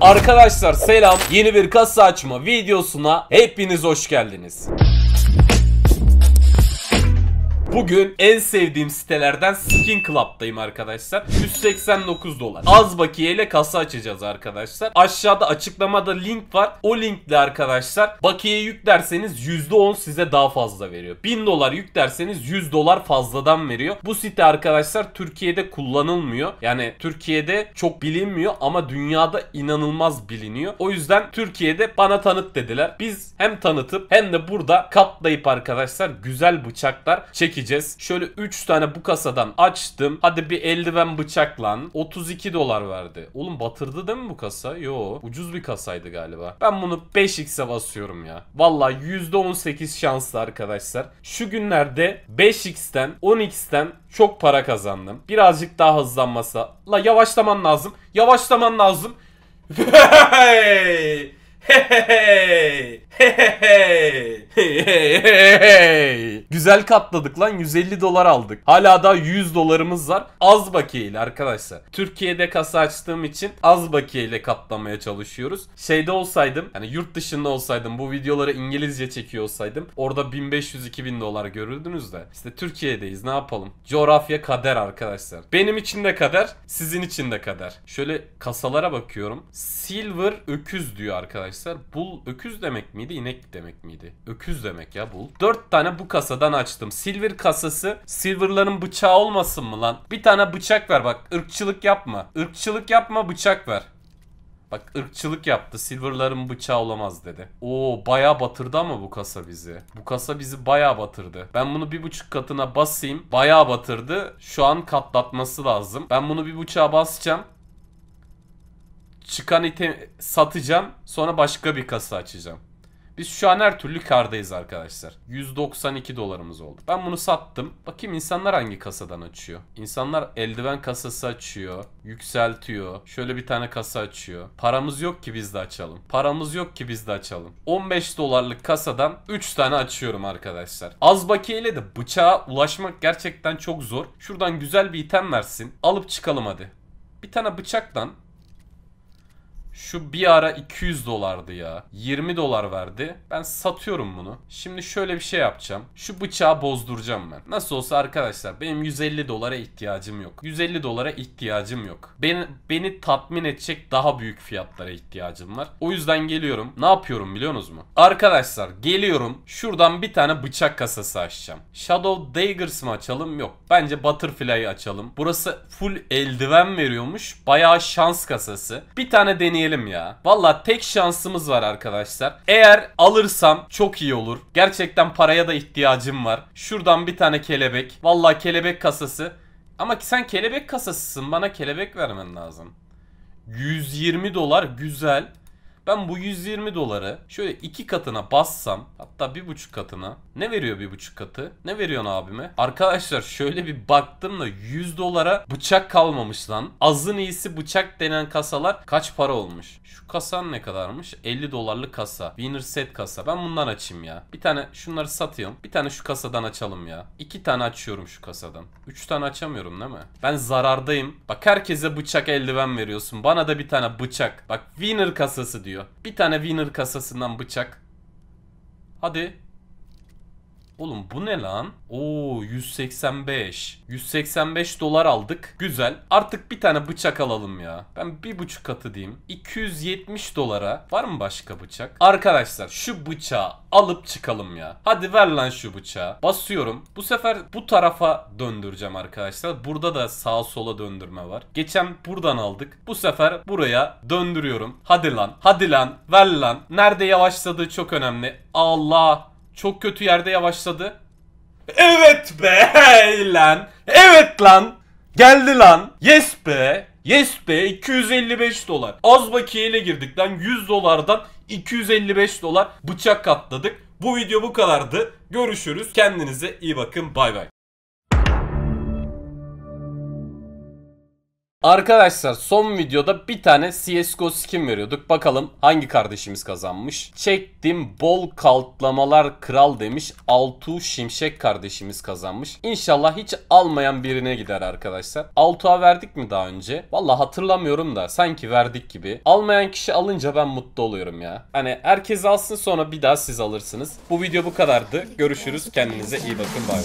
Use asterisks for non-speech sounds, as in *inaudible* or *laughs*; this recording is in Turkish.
Arkadaşlar selam. Yeni bir kasa açma videosuna hepiniz hoş geldiniz. Bugün en sevdiğim sitelerden Skin Club'dayım arkadaşlar. 189 dolar. Az bakiyeyle kasa açacağız arkadaşlar. Aşağıda açıklamada link var. O linkle arkadaşlar bakiye yüklerseniz %10 size daha fazla veriyor. 1000 dolar yüklerseniz 100 dolar fazladan veriyor. Bu site arkadaşlar Türkiye'de kullanılmıyor. Yani Türkiye'de çok bilinmiyor ama dünyada inanılmaz biliniyor. O yüzden Türkiye'de bana tanıt dediler. Biz hem tanıtıp hem de burada katlayıp arkadaşlar güzel bıçaklar çekeceğiz çekeceğiz. Şöyle 3 tane bu kasadan açtım. Hadi bir eldiven bıçaklan. 32 dolar verdi. Oğlum batırdı değil mi bu kasa? Yo. Ucuz bir kasaydı galiba. Ben bunu 5x'e basıyorum ya. Valla %18 şanslı arkadaşlar. Şu günlerde 5x'ten 10x'ten çok para kazandım. Birazcık daha hızlanmasa. La yavaşlaman lazım. Yavaşlaman lazım. *laughs* Hey! Hey! Hey! Hey! Hey hey hey Güzel katladık lan 150 dolar aldık. Hala da 100 dolarımız var. Az bakiyeyle arkadaşlar. Türkiye'de kasa açtığım için az bakiyeyle katlamaya çalışıyoruz. Şeyde olsaydım yani yurt dışında olsaydım bu videoları İngilizce çekiyor olsaydım orada 1500-2000 dolar görürdünüz de. İşte Türkiye'deyiz ne yapalım. Coğrafya kader arkadaşlar. Benim için de kader sizin için de kader. Şöyle kasalara bakıyorum. Silver öküz diyor arkadaşlar. Bul öküz demek miydi inek demek miydi? Öküz öküz demek ya bul. 4 tane bu kasadan açtım. Silver kasası silverların bıçağı olmasın mı lan? Bir tane bıçak ver bak ırkçılık yapma. Irkçılık yapma bıçak ver. Bak ırkçılık yaptı. Silver'ların bıçağı olamaz dedi. Oo baya batırdı ama bu kasa bizi. Bu kasa bizi baya batırdı. Ben bunu bir buçuk katına basayım. Baya batırdı. Şu an katlatması lazım. Ben bunu bir buçuğa basacağım. Çıkan item satacağım. Sonra başka bir kasa açacağım. Biz şu an her türlü kardayız arkadaşlar. 192 dolarımız oldu. Ben bunu sattım. Bakayım insanlar hangi kasadan açıyor. İnsanlar eldiven kasası açıyor. Yükseltiyor. Şöyle bir tane kasa açıyor. Paramız yok ki biz de açalım. Paramız yok ki biz de açalım. 15 dolarlık kasadan 3 tane açıyorum arkadaşlar. Az bakiyeyle de bıçağa ulaşmak gerçekten çok zor. Şuradan güzel bir item versin. Alıp çıkalım hadi. Bir tane bıçaktan şu bir ara 200 dolardı ya. 20 dolar verdi. Ben satıyorum bunu. Şimdi şöyle bir şey yapacağım. Şu bıçağı bozduracağım ben. Nasıl olsa arkadaşlar benim 150 dolara ihtiyacım yok. 150 dolara ihtiyacım yok. Beni, beni tatmin edecek daha büyük fiyatlara ihtiyacım var. O yüzden geliyorum. Ne yapıyorum biliyorsunuz mu? Arkadaşlar geliyorum. Şuradan bir tane bıçak kasası açacağım. Shadow Daggers mı açalım? Yok. Bence Butterfly'ı açalım. Burası full eldiven veriyormuş. Bayağı şans kasası. Bir tane deneyelim deneyelim ya. Valla tek şansımız var arkadaşlar. Eğer alırsam çok iyi olur. Gerçekten paraya da ihtiyacım var. Şuradan bir tane kelebek. Valla kelebek kasası. Ama sen kelebek kasasısın. Bana kelebek vermen lazım. 120 dolar güzel. Ben bu 120 doları şöyle iki katına bassam hatta bir buçuk katına ne veriyor bir buçuk katı? Ne veriyorsun abime? Arkadaşlar şöyle bir baktım da 100 dolara bıçak kalmamış lan. Azın iyisi bıçak denen kasalar kaç para olmuş? Şu kasan ne kadarmış? 50 dolarlık kasa. Winner set kasa. Ben bundan açayım ya. Bir tane şunları satıyorum. Bir tane şu kasadan açalım ya. İki tane açıyorum şu kasadan. Üç tane açamıyorum değil mi? Ben zarardayım. Bak herkese bıçak eldiven veriyorsun. Bana da bir tane bıçak. Bak winner kasası diyor diyor. Bir tane winner kasasından bıçak. Hadi. Oğlum bu ne lan? Oo 185. 185 dolar aldık. Güzel. Artık bir tane bıçak alalım ya. Ben bir buçuk katı diyeyim. 270 dolara. Var mı başka bıçak? Arkadaşlar şu bıçağı alıp çıkalım ya. Hadi ver lan şu bıçağı. Basıyorum. Bu sefer bu tarafa döndüreceğim arkadaşlar. Burada da sağa sola döndürme var. Geçen buradan aldık. Bu sefer buraya döndürüyorum. Hadi lan. Hadi lan. Ver lan. Nerede yavaşladığı çok önemli. Allah. Çok kötü yerde yavaşladı. Evet be hey lan. Evet lan. Geldi lan. Yes be. Yes be 255 dolar. Az bakiyeyle girdik lan 100 dolardan 255 dolar bıçak katladık. Bu video bu kadardı. Görüşürüz. Kendinize iyi bakın. Bay bay. Arkadaşlar son videoda bir tane CSGO skin veriyorduk. Bakalım hangi kardeşimiz kazanmış. Çektim bol kaltlamalar kral demiş. Altu Şimşek kardeşimiz kazanmış. İnşallah hiç almayan birine gider arkadaşlar. Altu'a verdik mi daha önce? Valla hatırlamıyorum da sanki verdik gibi. Almayan kişi alınca ben mutlu oluyorum ya. Hani herkes alsın sonra bir daha siz alırsınız. Bu video bu kadardı. Görüşürüz. Kendinize iyi bakın. Bay bay.